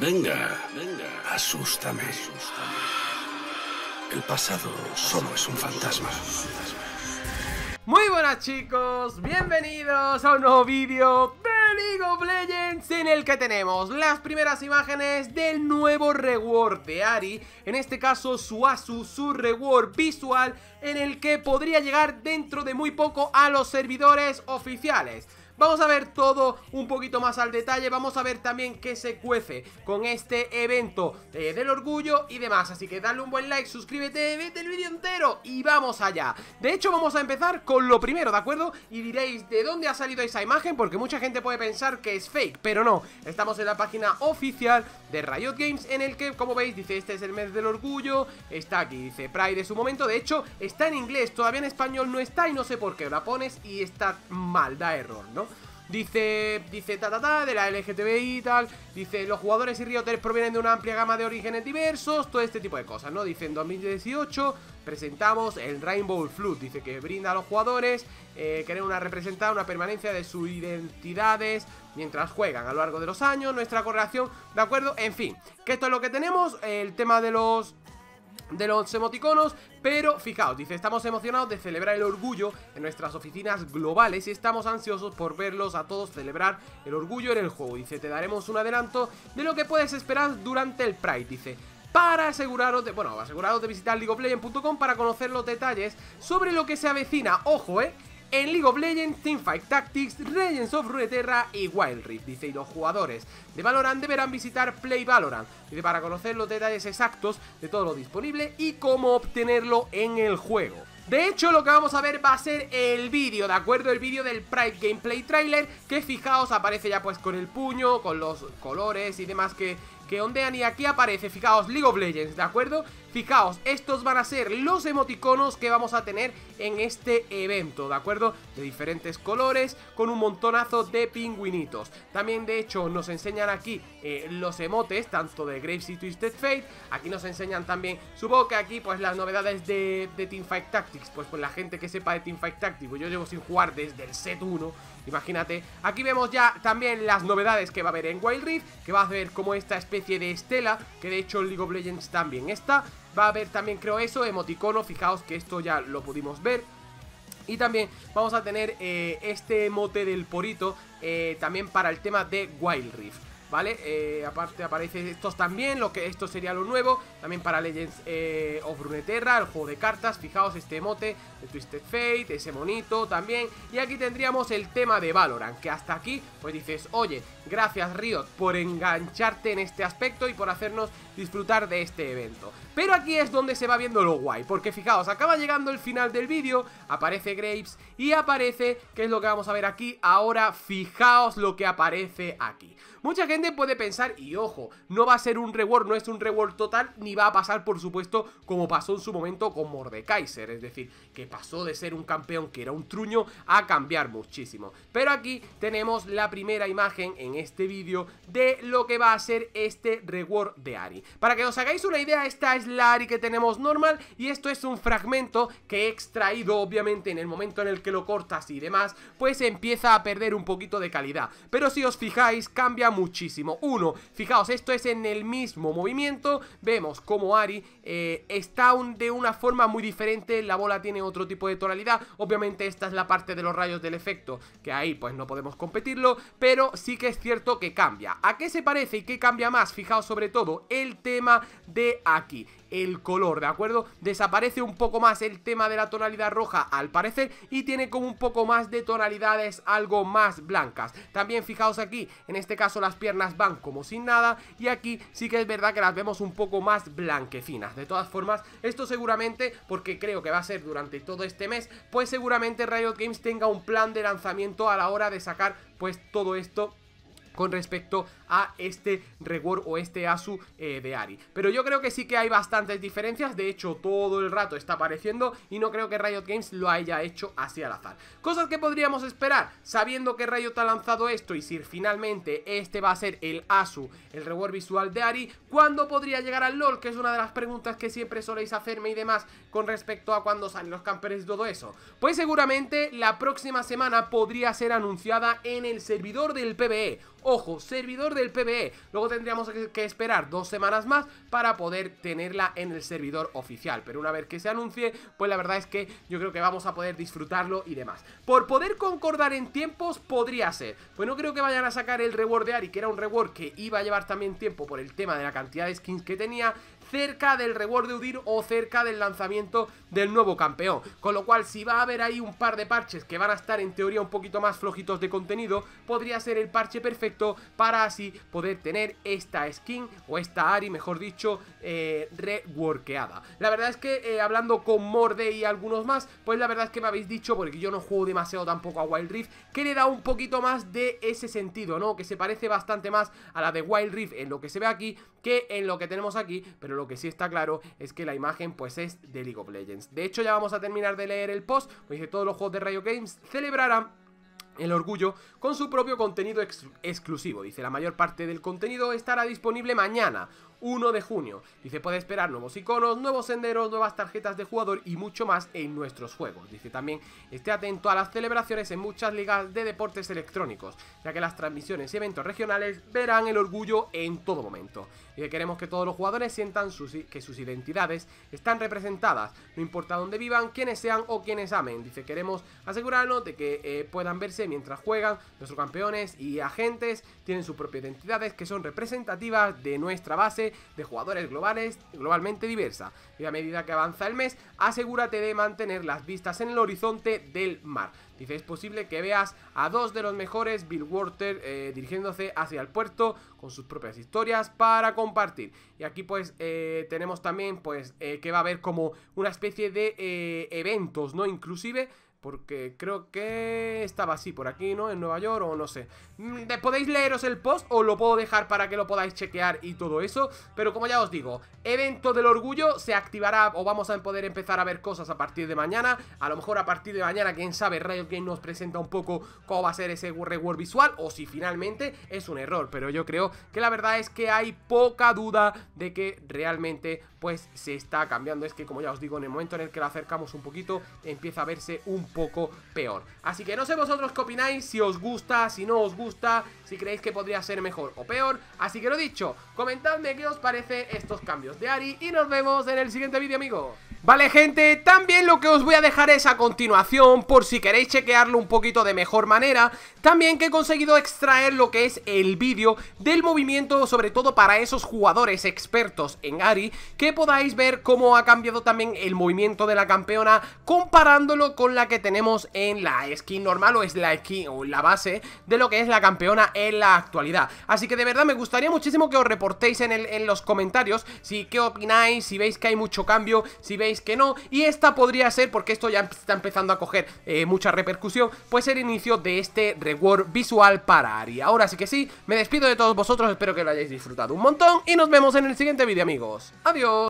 Venga, venga, asústame. El pasado solo es un fantasma. Muy buenas chicos, bienvenidos a un nuevo vídeo de League of Legends en el que tenemos las primeras imágenes del nuevo reward de Ari, en este caso su Asu, su reward visual en el que podría llegar dentro de muy poco a los servidores oficiales. Vamos a ver todo un poquito más al detalle, vamos a ver también qué se cuece con este evento eh, del orgullo y demás. Así que dale un buen like, suscríbete, vete el vídeo entero y vamos allá. De hecho vamos a empezar con lo primero, ¿de acuerdo? Y diréis de dónde ha salido esa imagen porque mucha gente puede pensar que es fake, pero no. Estamos en la página oficial de Riot Games en el que, como veis, dice este es el mes del orgullo, está aquí, dice Pride es su momento, de hecho está en inglés, todavía en español no está y no sé por qué, la pones y está mal, da error, ¿no? Dice, dice ta ta ta de la LGTBI y tal. Dice, los jugadores y rioters provienen de una amplia gama de orígenes diversos. Todo este tipo de cosas, ¿no? Dice, en 2018 presentamos el Rainbow flu Dice que brinda a los jugadores queremos eh, querer una representada, una permanencia de sus identidades mientras juegan a lo largo de los años. Nuestra correlación, ¿de acuerdo? En fin, que esto es lo que tenemos. El tema de los de los emoticonos Pero fijaos, dice, estamos emocionados de celebrar el orgullo en nuestras oficinas globales Y estamos ansiosos por verlos a todos celebrar el orgullo en el juego Dice, te daremos un adelanto de lo que puedes esperar durante el Pride Dice, para aseguraros de, bueno, aseguraros de visitar leagueoflegends.com para conocer los detalles sobre lo que se avecina Ojo, eh en League of Legends, Teamfight Tactics, Legends of Runeterra y Wild Rift. Dice, y los jugadores de Valorant deberán visitar Play Valorant dice, para conocer los detalles exactos de todo lo disponible y cómo obtenerlo en el juego. De hecho, lo que vamos a ver va a ser el vídeo, ¿de acuerdo? El vídeo del Pride Gameplay Trailer, que fijaos, aparece ya pues con el puño, con los colores y demás que, que ondean. Y aquí aparece, fijaos, League of Legends, ¿de acuerdo? Fijaos, estos van a ser los emoticonos que vamos a tener en este evento, ¿de acuerdo? De diferentes colores, con un montonazo de pingüinitos. También, de hecho, nos enseñan aquí eh, los emotes, tanto de Graves y Twisted Fate. Aquí nos enseñan también, supongo que aquí, pues las novedades de, Team Teamfight Tactics. Pues, pues la gente que sepa de Teamfight Tactics, pues yo llevo sin jugar desde el set 1, imagínate. Aquí vemos ya también las novedades que va a haber en Wild Rift, que va a haber como esta especie de estela, que de hecho League of Legends también está Va a haber también, creo eso, emoticono. Fijaos que esto ya lo pudimos ver. Y también vamos a tener eh, este mote del porito eh, también para el tema de Wild Rift. ¿vale? Eh, aparte aparece estos también, lo que esto sería lo nuevo, también para Legends eh, of Runeterra, el juego de cartas, fijaos este emote de Twisted Fate, ese monito también, y aquí tendríamos el tema de Valorant, que hasta aquí pues dices, oye, gracias Riot por engancharte en este aspecto y por hacernos disfrutar de este evento. Pero aquí es donde se va viendo lo guay, porque fijaos, acaba llegando el final del vídeo, aparece Graves y aparece, qué es lo que vamos a ver aquí, ahora fijaos lo que aparece aquí. Mucha gente puede pensar, y ojo, no va a ser un reward, no es un reward total, ni va a pasar, por supuesto, como pasó en su momento con Mordekaiser, es decir, que pasó de ser un campeón que era un truño a cambiar muchísimo. Pero aquí tenemos la primera imagen en este vídeo de lo que va a ser este reward de Ari. Para que os hagáis una idea, esta es la Ari que tenemos normal y esto es un fragmento que he extraído, obviamente, en el momento en el que lo cortas y demás, pues empieza a perder un poquito de calidad. Pero si os fijáis, cambia muchísimo uno, fijaos, esto es en el mismo movimiento. Vemos como Ari eh, está de una forma muy diferente. La bola tiene otro tipo de tonalidad. Obviamente esta es la parte de los rayos del efecto, que ahí pues no podemos competirlo. Pero sí que es cierto que cambia. ¿A qué se parece y qué cambia más? Fijaos sobre todo el tema de aquí el color, ¿de acuerdo? Desaparece un poco más el tema de la tonalidad roja al parecer y tiene como un poco más de tonalidades algo más blancas. También fijaos aquí, en este caso las piernas van como sin nada y aquí sí que es verdad que las vemos un poco más blanquecinas. De todas formas, esto seguramente, porque creo que va a ser durante todo este mes, pues seguramente Riot Games tenga un plan de lanzamiento a la hora de sacar pues todo esto con respecto a este Reward o este Asu eh, de Ari. Pero yo creo que sí que hay bastantes diferencias, de hecho todo el rato está apareciendo y no creo que Riot Games lo haya hecho así al azar. Cosas que podríamos esperar, sabiendo que Riot ha lanzado esto y si finalmente este va a ser el Asu, el Reward visual de Ari, ¿cuándo podría llegar al LoL? Que es una de las preguntas que siempre soléis hacerme y demás con respecto a cuándo salen los camperes y todo eso. Pues seguramente la próxima semana podría ser anunciada en el servidor del PBE Ojo, servidor del PBE. Luego tendríamos que esperar dos semanas más para poder tenerla en el servidor oficial. Pero una vez que se anuncie, pues la verdad es que yo creo que vamos a poder disfrutarlo y demás. Por poder concordar en tiempos, podría ser. Pues no creo que vayan a sacar el reward de Ari, que era un reward que iba a llevar también tiempo por el tema de la cantidad de skins que tenía cerca del reward de Udir o cerca del lanzamiento del nuevo campeón. Con lo cual, si va a haber ahí un par de parches que van a estar en teoría un poquito más flojitos de contenido, podría ser el parche perfecto para así poder tener esta skin o esta Ari, mejor dicho, eh, reworkeada. La verdad es que eh, hablando con Morde y algunos más, pues la verdad es que me habéis dicho, porque yo no juego demasiado tampoco a Wild Rift, que le da un poquito más de ese sentido, ¿no? Que se parece bastante más a la de Wild Rift en lo que se ve aquí que en lo que tenemos aquí, pero lo lo que sí está claro es que la imagen pues es de League of Legends. De hecho ya vamos a terminar de leer el post, Dice, todos los juegos de Rayo Games celebrarán el orgullo con su propio contenido exclusivo. Dice, la mayor parte del contenido estará disponible mañana, 1 de junio. Dice, puede esperar nuevos iconos, nuevos senderos, nuevas tarjetas de jugador y mucho más en nuestros juegos. Dice también, esté atento a las celebraciones en muchas ligas de deportes electrónicos, ya que las transmisiones y eventos regionales verán el orgullo en todo momento. Dice, queremos que todos los jugadores sientan que sus identidades están representadas, no importa dónde vivan, quiénes sean o quienes amen. Dice, queremos asegurarnos de que eh, puedan verse mientras juegan. Nuestros campeones y agentes tienen sus propias identidades que son representativas de nuestra base de jugadores globales, globalmente diversa. Y a medida que avanza el mes, asegúrate de mantener las vistas en el horizonte del mar. Dice, es posible que veas a dos de los mejores Bill Water eh, dirigiéndose hacia el puerto con sus propias historias para compartir. Y aquí pues eh, tenemos también pues eh, que va a haber como una especie de eventos, ¿no? Inclusive porque creo que estaba así por aquí, ¿no? En Nueva York o no sé mm, Podéis leeros el post o lo puedo dejar para que lo podáis chequear y todo eso Pero como ya os digo, evento del orgullo se activará o vamos a poder empezar a ver cosas a partir de mañana A lo mejor a partir de mañana, quién sabe, Riot Games nos presenta un poco cómo va a ser ese reward visual O si finalmente es un error, pero yo creo que la verdad es que hay poca duda de que realmente pues se está cambiando Es que como ya os digo, en el momento en el que lo acercamos un poquito empieza a verse un poco peor. Así que no sé vosotros qué opináis, si os gusta, si no os gusta, si creéis que podría ser mejor o peor. Así que lo dicho, comentadme qué os parece estos cambios de Ari y nos vemos en el siguiente vídeo, amigos. Vale gente, también lo que os voy a dejar es a continuación, por si queréis chequearlo un poquito de mejor manera, también que he conseguido extraer lo que es el vídeo del movimiento, sobre todo para esos jugadores expertos en Ari, que podáis ver cómo ha cambiado también el movimiento de la campeona, comparándolo con la que tenemos en la skin normal o es la skin o la base de lo que es la campeona en la actualidad. Así que de verdad me gustaría muchísimo que os reportéis en, el, en los comentarios si qué opináis, si veis que hay mucho cambio, si veis que no Y esta podría ser, porque esto ya está empezando a coger eh, mucha repercusión Pues el inicio de este reward visual para Aria, Ahora sí que sí, me despido de todos vosotros, espero que lo hayáis disfrutado un montón Y nos vemos en el siguiente vídeo amigos, adiós